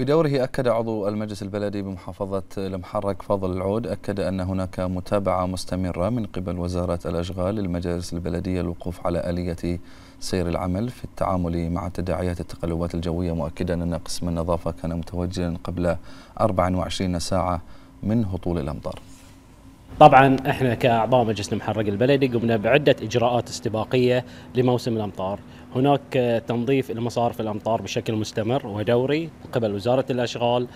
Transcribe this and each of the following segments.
بدوره أكد عضو المجلس البلدي بمحافظة المحرك فاضل العود أكد أن هناك متابعة مستمرة من قبل وزارة الأشغال للمجالس البلدية الوقوف على آلية سير العمل في التعامل مع تداعيات التقلبات الجوية مؤكدا أن قسم النظافة كان متوجها قبل 24 ساعة من هطول الأمطار طبعا احنا كاعضاء مجلس المحرق البلدي قمنا بعده اجراءات استباقيه لموسم الامطار هناك تنظيف المصارف الامطار بشكل مستمر ودوري من قبل وزاره الاشغال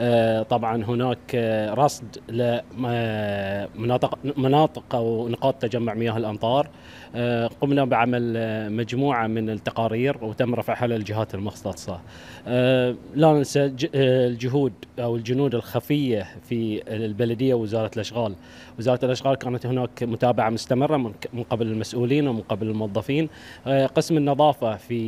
آه، طبعا هناك رصد لمناطق مناطق او نقاط تجمع مياه الامطار آه، قمنا بعمل مجموعه من التقارير وتم رفعها للجهات المختصه آه، لا ننسى الجهود او الجنود الخفيه في البلديه ووزاره الاشغال وزاره الاشغال كانت هناك متابعه مستمره من قبل المسؤولين ومن قبل الموظفين قسم النظافه اضافه في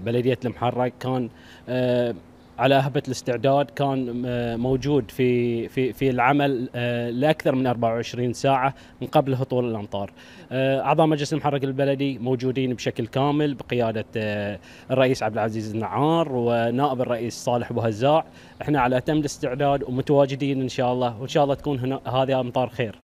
بلديه آه، المحرق كان آه، على هبه الاستعداد كان آه، موجود في في في العمل لاكثر من 24 ساعه من قبل هطول الامطار. اعضاء مجلس المحرك البلدي موجودين بشكل كامل بقياده الرئيس عبد العزيز النعار ونائب الرئيس صالح ابو هزاع احنا على اتم الاستعداد ومتواجدين ان شاء الله وان شاء الله تكون هنا هذه امطار خير.